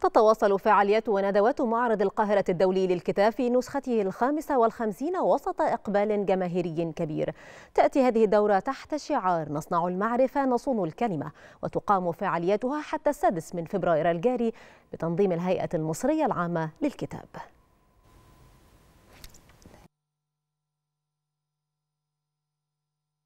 تتواصل فعاليات وندوات معرض القاهرة الدولي للكتاب في نسخته الخامسة والخمسين وسط إقبال جماهيري كبير تأتي هذه الدورة تحت شعار نصنع المعرفة نصون الكلمة وتقام فعالياتها حتى السادس من فبراير الجاري بتنظيم الهيئة المصرية العامة للكتاب